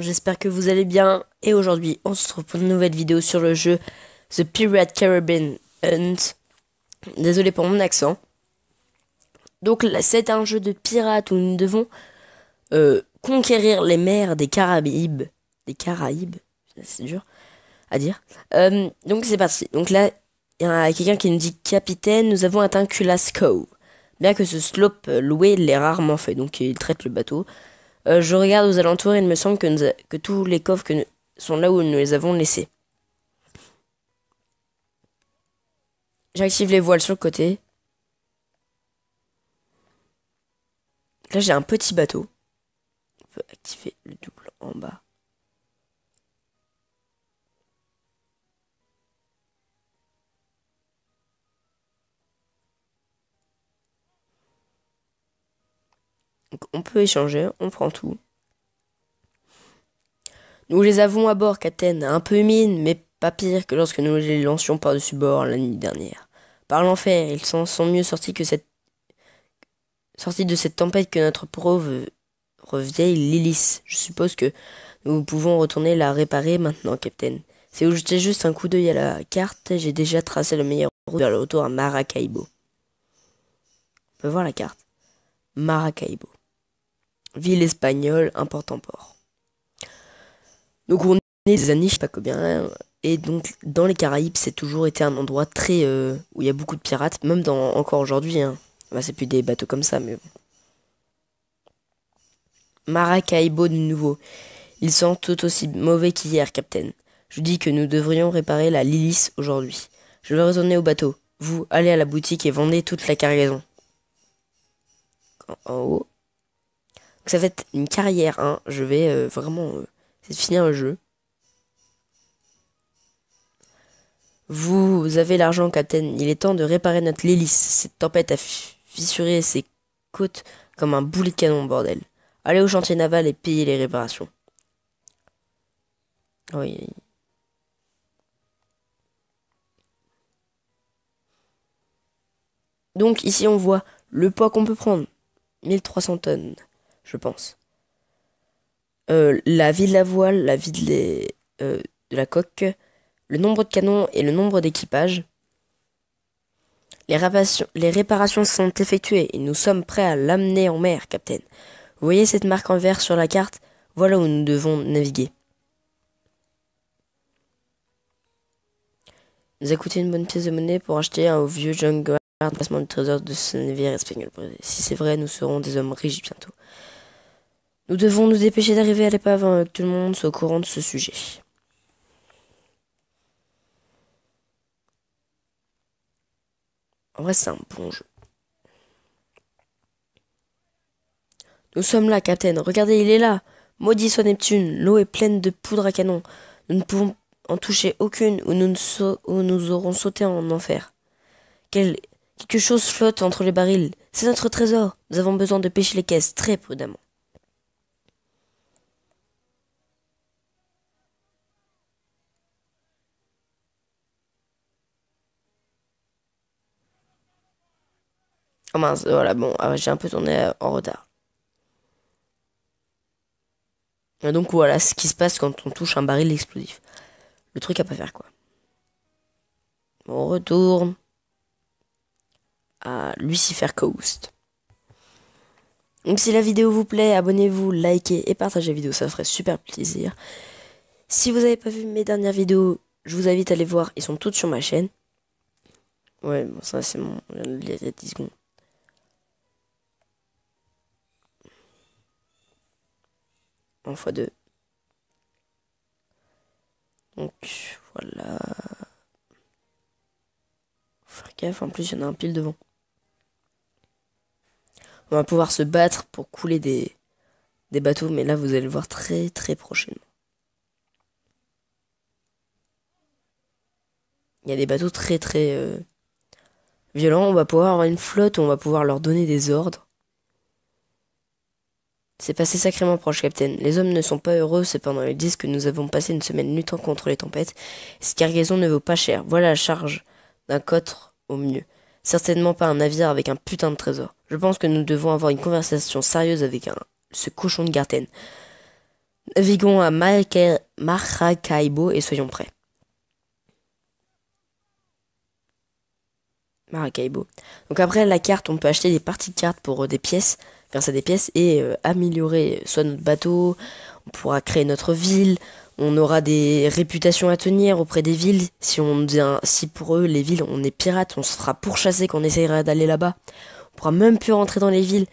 j'espère que vous allez bien. Et aujourd'hui, on se retrouve pour une nouvelle vidéo sur le jeu The Pirate Caribbean Hunt. Désolé pour mon accent. Donc, c'est un jeu de pirates où nous devons euh, conquérir les mers des Caraïbes. Des Caraïbes C'est dur à dire. Euh, donc, c'est parti. Donc là, il y a quelqu'un qui nous dit Capitaine, nous avons atteint Culasco. Bien que ce slope loué l'ait rarement fait, donc il traite le bateau. Euh, je regarde aux alentours et il me semble que, tous les coffres sont là où nous les avons laissés. J'active les voiles sur le côté. Là, j'ai un petit bateau. On peut activer le double en bas. Donc on peut échanger, on prend tout. Nous les avons à bord, Capitaine. un peu mine, mais pas pire que lorsque nous les lancions par-dessus bord la nuit dernière. Par l'enfer, ils sont mieux sortis que cette sortie de cette tempête que notre pro vieille Lilis. Je suppose que nous pouvons retourner la réparer maintenant, Capitaine. Si vous jetez juste un coup d'œil à la carte, j'ai déjà tracé le meilleur route vers le retour à Maracaibo. On peut voir la carte. Maracaibo ville espagnole, important port. Donc on est des années, je pas combien, et donc dans les Caraïbes, c'est toujours été un endroit très euh, où il y a beaucoup de pirates, même dans, encore aujourd'hui. Hein. c'est plus des bateaux comme ça, mais bon. Maracaibo de nouveau. Ils sont tout aussi mauvais qu'hier, Captain. Je dis que nous devrions réparer la Lilis aujourd'hui. Je vais retourner au bateau. Vous, allez à la boutique et vendez toute la cargaison. En haut, ça va être une carrière. Hein. Je vais euh, vraiment euh, finir le jeu. Vous avez l'argent, Captain. Il est temps de réparer notre hélice. Cette tempête a fissuré ses côtes comme un boulet de canon, bordel. Allez au chantier naval et payez les réparations. Oui. Donc ici on voit le poids qu'on peut prendre. 1300 tonnes je pense. Euh, la vie de la voile, la vie euh, de, la coque, le nombre de canons et le nombre d'équipages. Les, les réparations sont effectuées et nous sommes prêts à l'amener en mer, Capitaine. Vous voyez cette marque en vert sur la carte Voilà où nous devons naviguer. Nous a coûté une bonne pièce de monnaie pour acheter un vieux jungle Guard, placement de trésor de ce navire espagnol. Si c'est vrai, nous serons des hommes riches bientôt. Nous devons nous dépêcher d'arriver à l'épave avant hein, que tout le monde soit au courant de ce sujet. En vrai, c'est un bon jeu. Nous sommes là, Capitaine. Regardez, il est là. Maudit soit Neptune. L'eau est pleine de poudre à canon. Nous ne pouvons en toucher aucune ou nous, nous aurons sauté en enfer. Quel quelque chose flotte entre les barils. C'est notre trésor. Nous avons besoin de pêcher les caisses très prudemment. Oh mince, voilà, oh bon, ah j'ai un peu tourné en retard. donc voilà ce qui se passe quand on touche un baril explosif. Le truc à pas faire quoi. On retourne à Lucifer Coast. Donc si la vidéo vous plaît, abonnez-vous, likez et partagez la vidéo, ça ferait super plaisir. Si vous n'avez pas vu mes dernières vidéos, je vous invite à les voir, ils sont toutes sur ma chaîne. Ouais, bon ça c'est mon... Il y 10 secondes. en x2. Donc voilà. Faut faire gaffe, en plus il y en a un pile devant. On va pouvoir se battre pour couler des, des bateaux, mais là vous allez le voir très très prochainement. Il y a des bateaux très très euh, violents, on va pouvoir avoir une flotte, on va pouvoir leur donner des ordres. C'est passé sacrément proche, Capitaine. Les hommes ne sont pas heureux, cependant ils disent que nous avons passé une semaine luttant contre les tempêtes. Cette cargaison ne vaut pas cher. Voilà la charge d'un cotre au mieux. Certainement pas un navire avec un putain de trésor. Je pense que nous devons avoir une conversation sérieuse avec ce cochon de Garten. Naviguons à Maracaibo et soyons prêts. Maracaibo. Donc après la carte, on peut acheter des parties de cartes pour euh, des pièces, grâce à des pièces, et euh, améliorer soit notre bateau, on pourra créer notre ville, on aura des réputations à tenir auprès des villes. Si on si pour eux les villes on est pirate, on se fera pourchasser quand on essaiera d'aller là-bas. On pourra même plus rentrer dans les villes.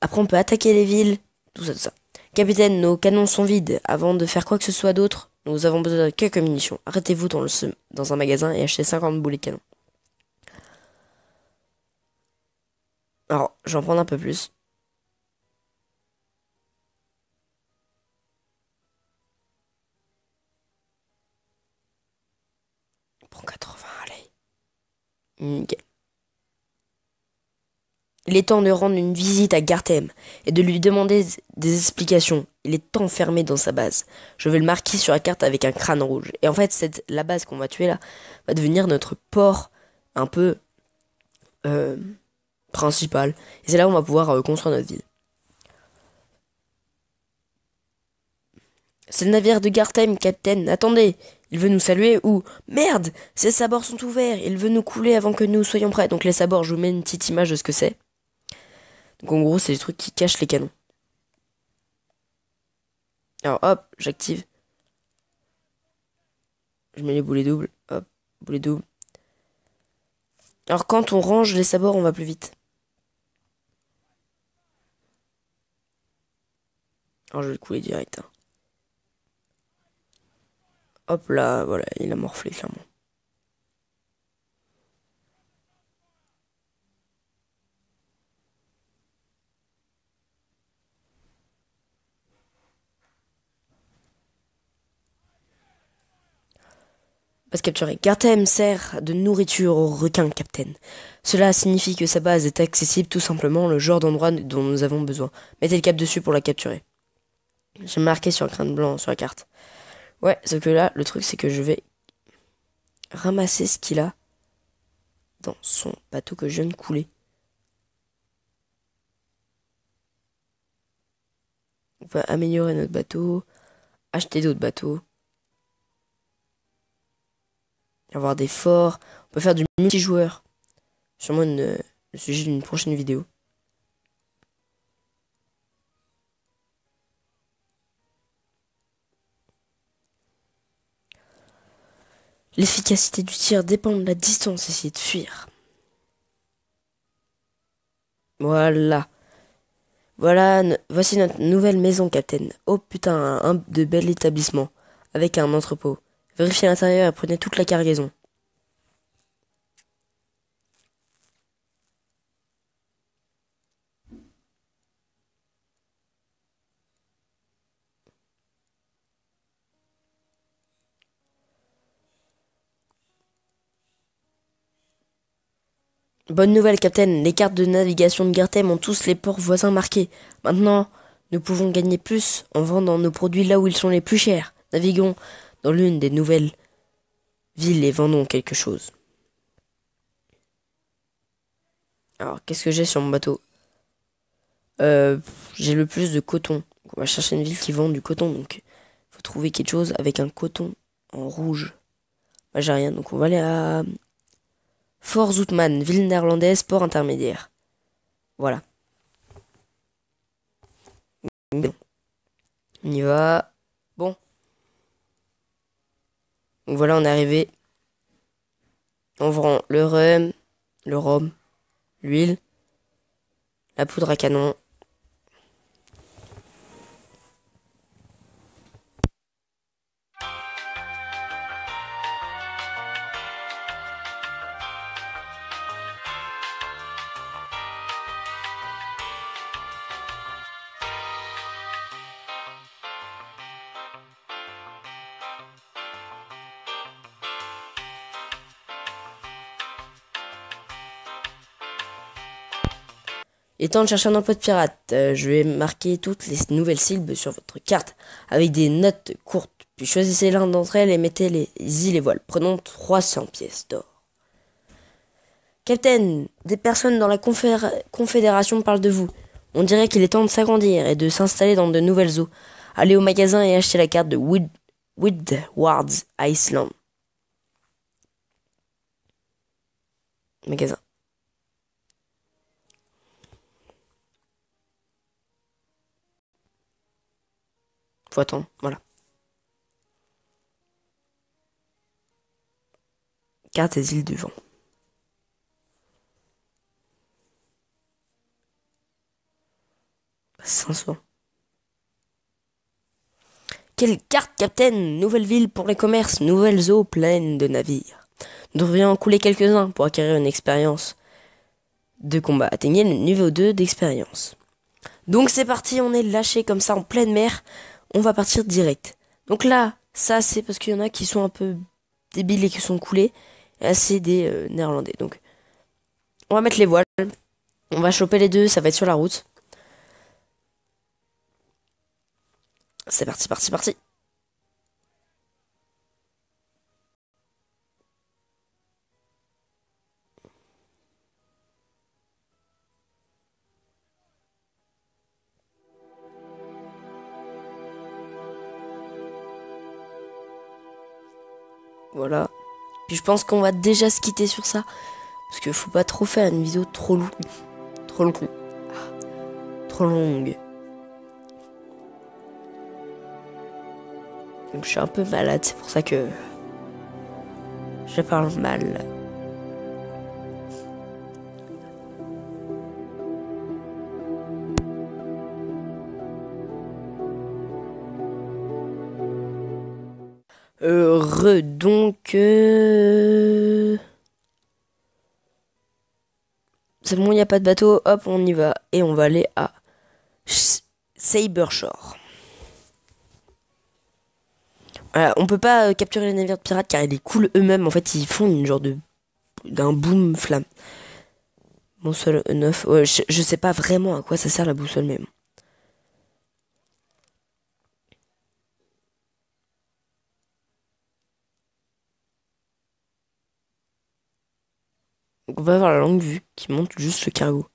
Après on peut attaquer les villes, tout ça, tout ça. Capitaine, nos canons sont vides. Avant de faire quoi que ce soit d'autre, nous avons besoin de quelques munitions. Arrêtez-vous dans, dans un magasin et achetez 50 boulets de canon. Alors, j'en prends un peu plus. Prends 80, allez. Nickel. Il est temps de rendre une visite à Gartem et de lui demander des explications. Il est enfermé dans sa base. Je vais le marquer sur la carte avec un crâne rouge. Et en fait, cette, la base qu'on va tuer là va devenir notre port un peu... Euh, principal Et c'est là où on va pouvoir euh, construire notre ville. C'est le navire de Gartem, capitaine. Attendez, il veut nous saluer ou merde, ses sabords sont ouverts. Il veut nous couler avant que nous soyons prêts. Donc les sabords, je vous mets une petite image de ce que c'est. Donc en gros, c'est les trucs qui cachent les canons. Alors hop, j'active. Je mets les boulets doubles. Hop, boulets doubles. Alors quand on range les sabords, on va plus vite. Alors je vais le couler direct. Hein. Hop là, voilà, il a morflé clairement. Base capturer Gartem sert de nourriture aux requins, Captain. Cela signifie que sa base est accessible tout simplement le genre d'endroit dont nous avons besoin. Mettez le cap dessus pour la capturer. J'ai marqué sur le crâne blanc sur la carte. Ouais, sauf que là, le truc, c'est que je vais ramasser ce qu'il a dans son bateau que je viens de couler. On peut améliorer notre bateau, acheter d'autres bateaux, avoir des forts. On peut faire du multijoueur. Sûrement le sujet d'une prochaine vidéo. L'efficacité du tir dépend de la distance essayez de fuir. Voilà. Voilà, voici notre nouvelle maison, Captain. Oh putain, un de bel établissement, avec un entrepôt. Vérifiez l'intérieur et prenez toute la cargaison. Bonne nouvelle, capitaine. les cartes de navigation de Gartem ont tous les ports voisins marqués. Maintenant, nous pouvons gagner plus en vendant nos produits là où ils sont les plus chers. Naviguons dans l'une des nouvelles villes et vendons quelque chose. Alors, qu'est-ce que j'ai sur mon bateau euh, J'ai le plus de coton. On va chercher une ville qui vend du coton, donc faut trouver quelque chose avec un coton en rouge. Bah, j'ai rien, donc on va aller à Fort Zoutman, ville néerlandaise, port intermédiaire. Voilà. On y va. Bon. Donc voilà, on est arrivé. On vend le rhum, le rhum, l'huile, la poudre à canon, temps de chercher un emploi de pirate, euh, je vais marquer toutes les nouvelles cibles sur votre carte avec des notes courtes, puis choisissez l'un d'entre elles et mettez les îles et voiles. Prenons 300 pièces d'or. Capitaine, des personnes dans la Confédération parlent de vous. On dirait qu'il est temps de s'agrandir et de s'installer dans de nouvelles eaux. Allez au magasin et achetez la carte de Wood Woodward's Island. Magasin. Faut voilà. Carte des îles du vent. « 500. Quelle carte, Capitaine Nouvelle ville pour les commerces, nouvelles eaux pleines de navires. Nous devrions couler quelques-uns pour acquérir une expérience de combat. Atteignez le niveau 2 d'expérience. Donc c'est parti, on est lâché comme ça en pleine mer on va partir direct. Donc là, ça c'est parce qu'il y en a qui sont un peu débiles et qui sont coulés. Et là c'est des euh, néerlandais. Donc on va mettre les voiles. On va choper les deux, ça va être sur la route. C'est parti, parti, parti. voilà. Puis je pense qu'on va déjà se quitter sur ça. Parce que faut pas trop faire une vidéo trop longue. Trop longue. Ah, trop longue. Donc je suis un peu malade, c'est pour ça que je parle mal. Re, donc... Euh, c'est bon, il n'y a pas de bateau, hop, on y va. Et on va aller à Sabershore. Voilà, on peut pas euh, capturer les navires de pirates car ils les coulent eux-mêmes. En fait, ils font une genre de d'un boom flamme. Boussole euh, 9. je, je, sais pas vraiment à quoi ça sert la boussole même. on va avoir la longue vue qui monte juste ce cargo.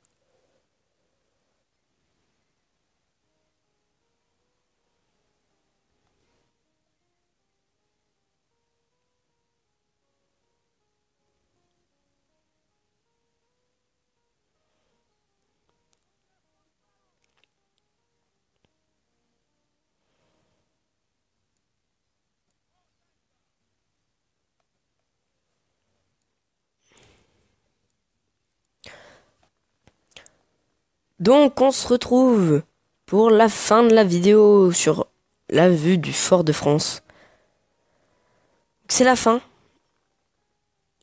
Donc on se retrouve pour la fin de la vidéo sur la vue du fort de France. C'est la fin.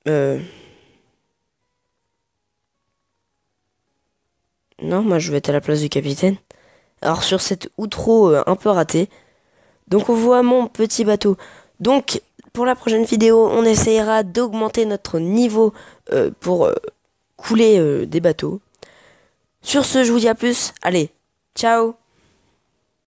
Euh... Non, moi je vais être à la place du capitaine. Alors sur cette outro euh, un peu ratée. Donc on voit mon petit bateau. Donc pour la prochaine vidéo, on essayera d'augmenter notre niveau euh, pour euh, couler des bateaux. Sur ce, je vous dis à plus. Allez, ciao